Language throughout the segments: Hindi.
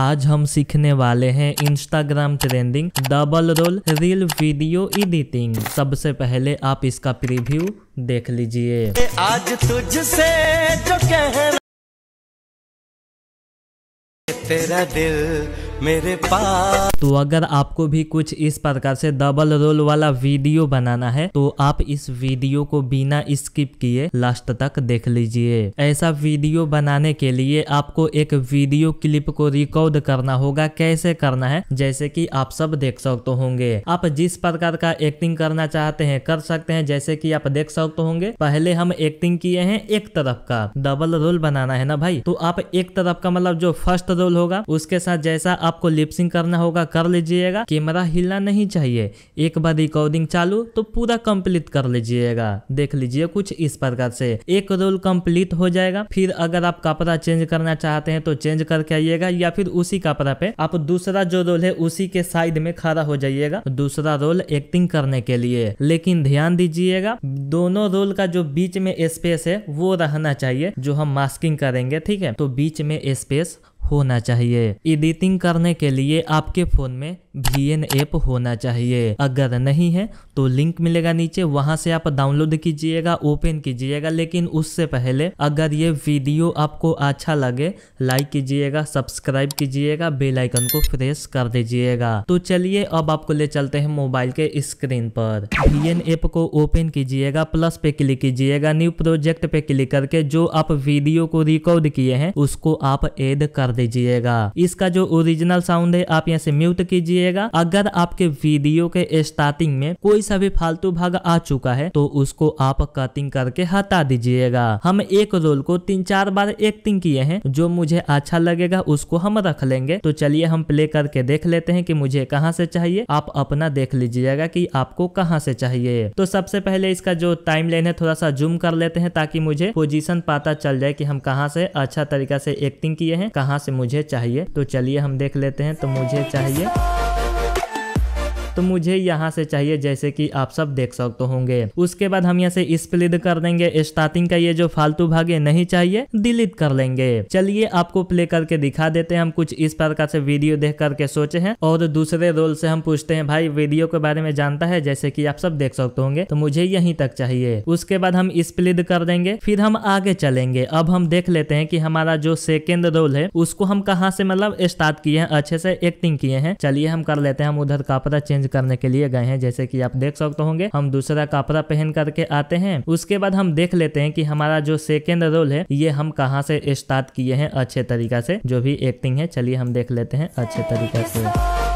आज हम सीखने वाले हैं Instagram trending double role reel video editing सबसे पहले आप इसका प्रीव्यू देख लीजिए आज तुझसे जो कह तेरा दिल मेरे पास तो अगर आपको भी कुछ इस प्रकार से डबल रोल वाला वीडियो बनाना है तो आप इस वीडियो को बिना स्किप किए लास्ट तक देख लीजिए ऐसा वीडियो बनाने के लिए आपको एक वीडियो क्लिप को रिकॉर्ड करना होगा कैसे करना है जैसे कि आप सब देख सकते होंगे आप जिस प्रकार का एक्टिंग करना चाहते हैं कर सकते हैं जैसे कि आप देख सकते होंगे पहले हम एक्टिंग किए हैं एक तरफ का डबल रोल बनाना है ना भाई तो आप एक तरफ का मतलब जो फर्स्ट रोल होगा उसके साथ जैसा आप आपको लिपसिंग करना होगा कर लीजिएगा कैमरा हिलना नहीं चाहिए एक बार रिकॉर्डिंग चालू तो पूरा कंप्लीट कर लीजिएगा देख लीजिए कुछ इस प्रकार से एक रोल कंप्लीट हो जाएगा फिर अगर आप कपड़ा चेंज करना चाहते हैं तो चेंज करके आइएगा या फिर उसी कपड़ा पे आप दूसरा जो रोल है उसी के साइड में खड़ा हो जाइएगा दूसरा रोल एक्टिंग करने के लिए लेकिन ध्यान दीजिएगा दोनों रोल का जो बीच में स्पेस है वो रहना चाहिए जो हम मास्किंग करेंगे ठीक है तो बीच में स्पेस होना चाहिए एडिटिंग करने के लिए आपके फ़ोन में वी एन ऐप होना चाहिए अगर नहीं है तो लिंक मिलेगा नीचे वहाँ से आप डाउनलोड कीजिएगा ओपन कीजिएगा लेकिन उससे पहले अगर ये वीडियो आपको अच्छा लगे लाइक कीजिएगा सब्सक्राइब कीजिएगा बेल आइकन को प्रेस कर दीजिएगा तो चलिए अब आपको ले चलते हैं मोबाइल के स्क्रीन पर वी एन ऐप को ओपन कीजिएगा प्लस पे क्लिक कीजिएगा न्यू प्रोजेक्ट पे क्लिक करके जो आप वीडियो को रिकॉर्ड किए हैं उसको आप एड कर दे दीजिएगा इसका जो ओरिजिनल साउंड है आप यहाँ से म्यूट कीजिएगा अगर आपके वीडियो के स्टार्टिंग में कोई सा भी फालतू भाग आ चुका है तो उसको आप कटिंग करके हटा दीजिएगा हम एक रोल को तीन चार बार एक्टिंग किए हैं जो मुझे अच्छा लगेगा उसको हम रख लेंगे तो चलिए हम प्ले करके देख लेते हैं कि मुझे कहाँ से चाहिए आप अपना देख लीजिएगा कि आपको कहाँ से चाहिए तो सबसे पहले इसका जो टाइम लेन है थोड़ा सा जूम कर लेते हैं ताकि मुझे पोजीशन पता चल जाए कि हम कहाँ से अच्छा तरीका से एक्टिंग किए हैं कहाँ से मुझे चाहिए तो चलिए हम देख लेते हैं तो मुझे चाहिए तो मुझे यहाँ से चाहिए जैसे कि आप सब देख सकते होंगे उसके बाद हम यहाँ से स्प्लिड कर देंगे स्टार्टिंग का ये जो फालतू भाग है नहीं चाहिए डिलीट कर लेंगे चलिए आपको प्ले करके दिखा देते हैं हम कुछ इस प्रकार से वीडियो देख करके सोचे हैं और दूसरे रोल से हम पूछते हैं भाई वीडियो के बारे में जानता है जैसे कि आप सब देख सकते होंगे तो मुझे यहीं तक चाहिए उसके बाद हम स्प्लिट कर देंगे फिर हम आगे चलेंगे अब हम देख लेते हैं कि हमारा जो सेकेंड रोल है उसको हम कहाँ से मतलब स्टार्ट किए हैं अच्छे से एक्टिंग किए हैं चलिए हम कर लेते हैं हम उधर कपड़ा चेंज चेंज करने के लिए गए हैं जैसे कि आप देख सकते होंगे हम दूसरा कपड़ा पहन करके आते हैं उसके बाद हम देख लेते हैं कि हमारा जो सेकेंड रोल है ये हम कहाँ से स्टार्ट किए हैं अच्छे तरीका से जो भी एक्टिंग है चलिए हम देख लेते हैं अच्छे तरीका से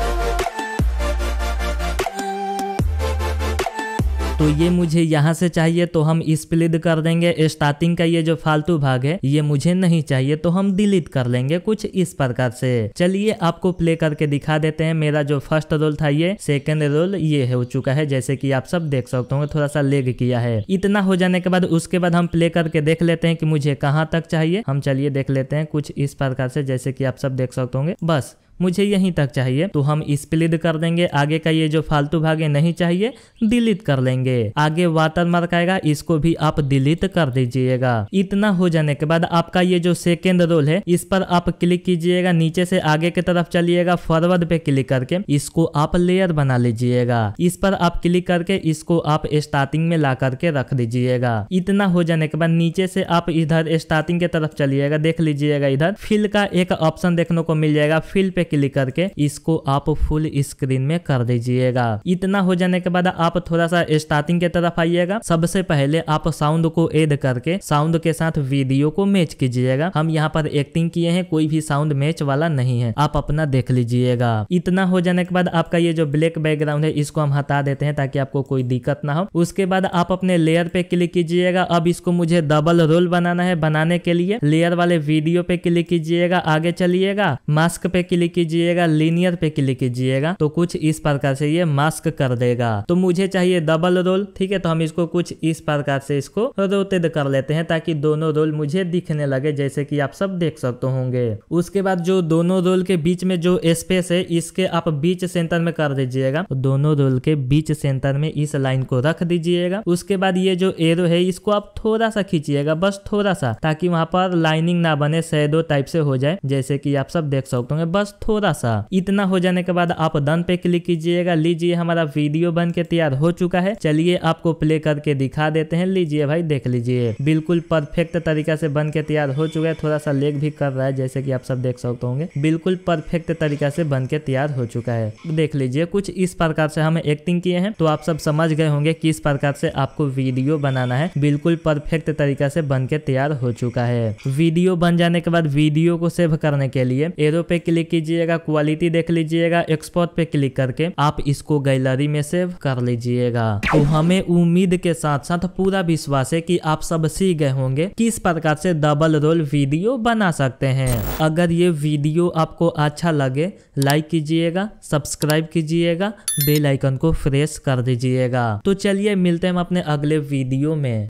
तो ये मुझे यहाँ से चाहिए तो हम स्प्लिट कर देंगे स्टार्टिंग का ये जो फालतू भाग है ये मुझे नहीं चाहिए तो हम डिलीट कर लेंगे कुछ इस प्रकार से चलिए आपको प्ले करके दिखा देते हैं मेरा जो फर्स्ट रोल था ये सेकेंड रोल ये हो चुका है जैसे कि आप सब देख सकते होंगे थोड़ा सा लेग किया है इतना हो जाने के बाद उसके बाद हम प्ले करके देख लेते हैं कि मुझे कहाँ तक चाहिए हम चलिए देख लेते हैं कुछ इस प्रकार से जैसे की आप सब देख सकते होंगे बस मुझे यहीं तक चाहिए तो हम इस कर देंगे आगे का ये जो फालतू भागे नहीं चाहिए डिलीट कर लेंगे आगे वाटर मार्क आएगा इसको भी आप डिलीट कर दीजिएगा इतना हो जाने के बाद आपका ये जो सेकेंड रोल है इस पर आप क्लिक कीजिएगा नीचे से आगे की तरफ चलिएगा फॉरवर्ड पे क्लिक करके इसको आप लेयर बना लीजिएगा इस पर आप क्लिक करके इसको आप स्टार्टिंग में ला करके रख दीजिएगा इतना हो जाने के बाद नीचे से आप इधर स्टार्टिंग के तरफ चलिएगा देख लीजिएगा इधर फिल का एक ऑप्शन देखने को मिल जाएगा फिल पे क्लिक करके इसको आप फुल स्क्रीन में कर दीजिएगा इतना हो जाने के बाद आप थोड़ा सा स्टार्टिंग के तरफ आइएगा सबसे पहले आप साउंड को एड करके साउंड के साथ वीडियो को मैच कीजिएगा हम यहाँ पर एक्टिंग किए हैं कोई भी साउंड मैच वाला नहीं है आप अपना देख लीजिएगा इतना हो जाने के बाद आपका ये जो ब्लैक बैकग्राउंड है इसको हम हटा देते हैं ताकि आपको कोई दिक्कत ना हो उसके बाद आप अपने लेयर पे क्लिक कीजिएगा अब इसको मुझे डबल रोल बनाना है बनाने के लिए लेयर वाले वीडियो पे क्लिक कीजिएगा आगे चलिएगा मास्क पे क्लिक कीजिएगा लीनियर पे क्लिक कीजिएगा तो कुछ इस प्रकार से ये मास्क कर देगा तो मुझे चाहिए डबल रोल ठीक है तो हम इसको कुछ इस प्रकार से इसको रोते कर लेते हैं ताकि दोनों रोल मुझे दिखने लगे जैसे कि आप सब देख सकते होंगे उसके बाद जो दोनों रोल के बीच में जो स्पेस है इसके आप बीच सेंटर में कर दीजिएगा तो दोनों रोल के बीच सेंटर में इस लाइन को रख दीजिएगा उसके बाद ये जो एरो है इसको आप थोड़ा सा खींचिएगा बस थोड़ा सा ताकि वहां पर लाइनिंग ना बने शेडो टाइप से हो जाए जैसे कि आप सब देख सकते होंगे बस थोड़ा सा इतना हो जाने के बाद आप डन पे क्लिक कीजिएगा लीजिए हमारा वीडियो बन के तैयार हो चुका है चलिए आपको प्ले करके दिखा देते हैं लीजिए भाई देख लीजिए बिल्कुल परफेक्ट तरीका से बन के तैयार हो चुका है थोड़ा सा लेग भी कर रहा है जैसे की आप सब देख सकते होंगे बिल्कुल परफेक्ट तरीका से बन के तैयार हो चुका है देख लीजिए कुछ इस प्रकार से हम एक्टिंग किए हैं तो आप सब समझ गए होंगे किस प्रकार से आपको वीडियो बनाना है बिल्कुल परफेक्ट तरीका से बन के तैयार हो चुका है वीडियो बन जाने के बाद वीडियो को सेव करने के लिए एरो पे क्लिक कीजिए लीजिएगा क्वालिटी देख लीजिएगा एक्सपोर्ट पे क्लिक करके आप इसको गैलरी में सेव कर लीजिएगा तो हमें उम्मीद के साथ साथ पूरा विश्वास है कि आप सब सीख गए होंगे किस प्रकार से डबल रोल वीडियो बना सकते हैं अगर ये वीडियो आपको अच्छा लगे लाइक कीजिएगा सब्सक्राइब कीजिएगा बेल आइकन को प्रेस कर दीजिएगा तो चलिए मिलते हैं हम अपने अगले वीडियो में